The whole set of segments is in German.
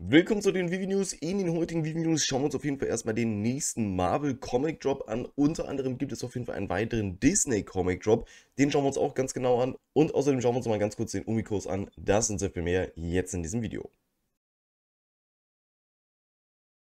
Willkommen zu den Vivi News. In den heutigen Vivi News schauen wir uns auf jeden Fall erstmal den nächsten Marvel Comic Drop an. Unter anderem gibt es auf jeden Fall einen weiteren Disney Comic Drop. Den schauen wir uns auch ganz genau an. Und außerdem schauen wir uns mal ganz kurz den Umikurs an. Das und sehr viel mehr jetzt in diesem Video.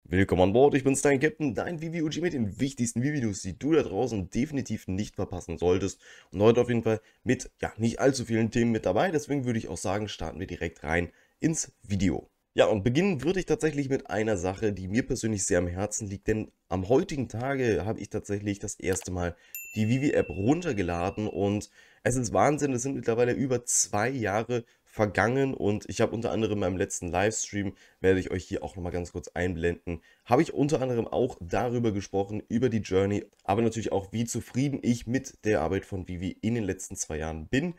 Willkommen an Bord, ich bin's, dein Captain, dein VVOG mit den wichtigsten Videos, die du da draußen definitiv nicht verpassen solltest. Und heute auf jeden Fall mit ja nicht allzu vielen Themen mit dabei, deswegen würde ich auch sagen, starten wir direkt rein ins Video. Ja, und beginnen würde ich tatsächlich mit einer Sache, die mir persönlich sehr am Herzen liegt, denn am heutigen Tage habe ich tatsächlich das erste Mal die Vivi-App runtergeladen und es ist Wahnsinn, es sind mittlerweile über zwei Jahre vergangen und ich habe unter anderem in meinem letzten Livestream, werde ich euch hier auch nochmal ganz kurz einblenden, habe ich unter anderem auch darüber gesprochen, über die Journey, aber natürlich auch, wie zufrieden ich mit der Arbeit von Vivi in den letzten zwei Jahren bin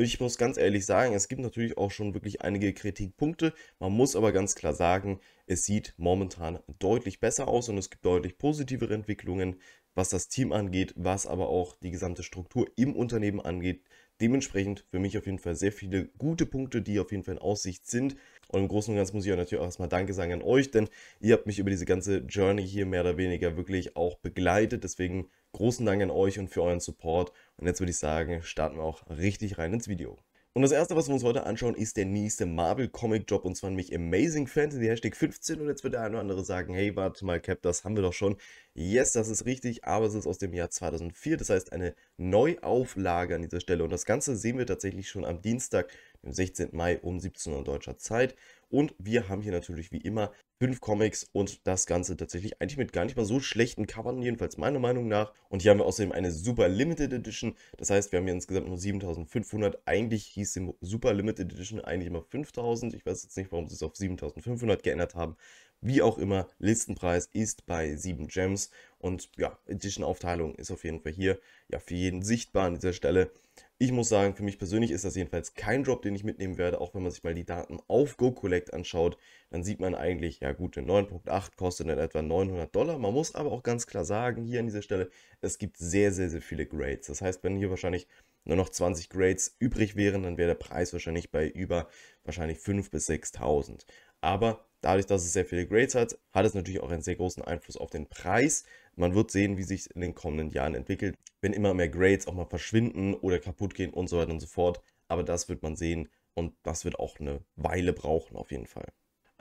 ich muss ganz ehrlich sagen, es gibt natürlich auch schon wirklich einige Kritikpunkte. Man muss aber ganz klar sagen, es sieht momentan deutlich besser aus und es gibt deutlich positivere Entwicklungen, was das Team angeht, was aber auch die gesamte Struktur im Unternehmen angeht. Dementsprechend für mich auf jeden Fall sehr viele gute Punkte, die auf jeden Fall in Aussicht sind. Und im Großen und Ganzen muss ich auch natürlich auch erstmal Danke sagen an euch, denn ihr habt mich über diese ganze Journey hier mehr oder weniger wirklich auch begleitet. Deswegen Großen Dank an euch und für euren Support. Und jetzt würde ich sagen, starten wir auch richtig rein ins Video. Und das erste, was wir uns heute anschauen, ist der nächste Marvel Comic job und zwar nämlich Amazing Fantasy Hashtag 15 und jetzt wird der eine oder andere sagen, hey, warte mal Cap, das haben wir doch schon. Yes, das ist richtig, aber es ist aus dem Jahr 2004, das heißt eine Neuauflage an dieser Stelle und das Ganze sehen wir tatsächlich schon am Dienstag, im 16. Mai um 17 Uhr deutscher Zeit. Und wir haben hier natürlich wie immer fünf Comics und das Ganze tatsächlich eigentlich mit gar nicht mal so schlechten Covern, jedenfalls meiner Meinung nach. Und hier haben wir außerdem eine Super Limited Edition. Das heißt, wir haben hier insgesamt nur 7500. Eigentlich hieß die Super Limited Edition eigentlich immer 5000. Ich weiß jetzt nicht, warum sie es auf 7500 geändert haben. Wie auch immer, Listenpreis ist bei 7 Gems und ja, Edition-Aufteilung ist auf jeden Fall hier ja für jeden sichtbar an dieser Stelle. Ich muss sagen, für mich persönlich ist das jedenfalls kein Drop, den ich mitnehmen werde, auch wenn man sich mal die Daten auf GoCollect anschaut, dann sieht man eigentlich, ja gute 9.8 kostet dann etwa 900 Dollar. Man muss aber auch ganz klar sagen, hier an dieser Stelle, es gibt sehr, sehr, sehr viele Grades. Das heißt, wenn hier wahrscheinlich nur noch 20 Grades übrig wären, dann wäre der Preis wahrscheinlich bei über wahrscheinlich 5.000 bis 6.000. Aber dadurch, dass es sehr viele Grades hat, hat es natürlich auch einen sehr großen Einfluss auf den Preis. Man wird sehen, wie sich in den kommenden Jahren entwickelt, wenn immer mehr Grades auch mal verschwinden oder kaputt gehen und so weiter und so fort. Aber das wird man sehen und das wird auch eine Weile brauchen auf jeden Fall.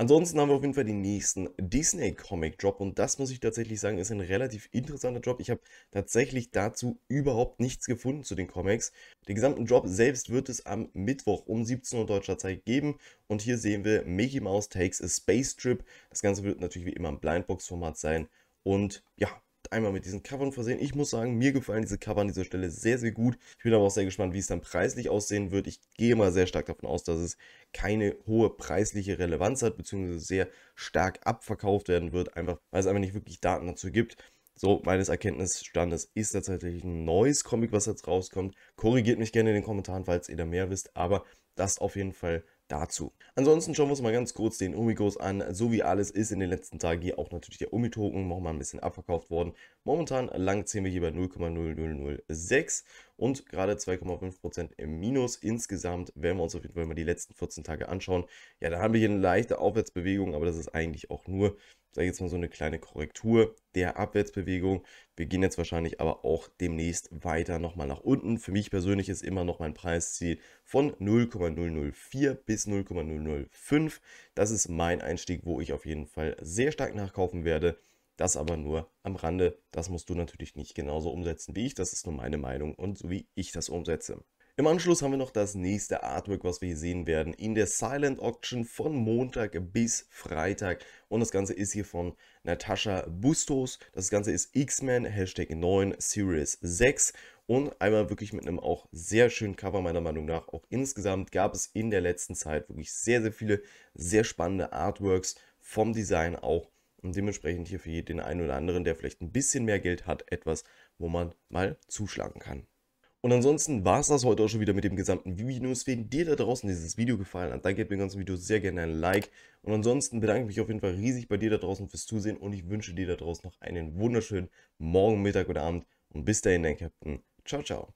Ansonsten haben wir auf jeden Fall den nächsten Disney Comic Drop und das muss ich tatsächlich sagen, ist ein relativ interessanter Drop. Ich habe tatsächlich dazu überhaupt nichts gefunden zu den Comics. Den gesamten Drop selbst wird es am Mittwoch um 17 Uhr deutscher Zeit geben und hier sehen wir Mickey Mouse Takes a Space Trip. Das Ganze wird natürlich wie immer im Blindbox Format sein und ja, einmal mit diesen Covern versehen. Ich muss sagen, mir gefallen diese Cover an dieser Stelle sehr, sehr gut. Ich bin aber auch sehr gespannt, wie es dann preislich aussehen wird. Ich gehe mal sehr stark davon aus, dass es keine hohe preisliche Relevanz hat, beziehungsweise sehr stark abverkauft werden wird, einfach weil es einfach nicht wirklich Daten dazu gibt. So, meines Erkenntnisstandes ist tatsächlich ein neues Comic, was jetzt rauskommt. Korrigiert mich gerne in den Kommentaren, falls ihr da mehr wisst, aber das auf jeden Fall dazu. Ansonsten schauen wir uns mal ganz kurz den Omigos an. So wie alles ist in den letzten Tagen hier auch natürlich der Omi-Token nochmal ein bisschen abverkauft worden. Momentan lang ziehen wir hier bei 0,0006 und gerade 2,5% im Minus. Insgesamt werden wir uns auf jeden Fall mal die letzten 14 Tage anschauen. Ja, da haben wir hier eine leichte Aufwärtsbewegung, aber das ist eigentlich auch nur sage ich jetzt mal so eine kleine Korrektur der Abwärtsbewegung. Wir gehen jetzt wahrscheinlich aber auch demnächst weiter nochmal nach unten. Für mich persönlich ist immer noch mein Preisziel von 0,004 bis 0,005. Das ist mein Einstieg, wo ich auf jeden Fall sehr stark nachkaufen werde. Das aber nur am Rande. Das musst du natürlich nicht genauso umsetzen wie ich. Das ist nur meine Meinung und so wie ich das umsetze. Im Anschluss haben wir noch das nächste Artwork, was wir hier sehen werden, in der Silent Auction von Montag bis Freitag. Und das Ganze ist hier von Natascha Bustos. Das Ganze ist X-Men, Hashtag 9, Series 6. Und einmal wirklich mit einem auch sehr schönen Cover, meiner Meinung nach. Auch insgesamt gab es in der letzten Zeit wirklich sehr, sehr viele sehr spannende Artworks vom Design auch. Und dementsprechend hier für den einen oder anderen, der vielleicht ein bisschen mehr Geld hat, etwas, wo man mal zuschlagen kann. Und ansonsten war es das heute auch schon wieder mit dem gesamten Video News. Wenn dir da draußen dieses Video gefallen hat, dann gebt dem ganzen Video sehr gerne ein Like. Und ansonsten bedanke ich mich auf jeden Fall riesig bei dir da draußen fürs Zusehen und ich wünsche dir da draußen noch einen wunderschönen Morgen, Mittag oder Abend. Und bis dahin, dein Captain. Ciao, ciao.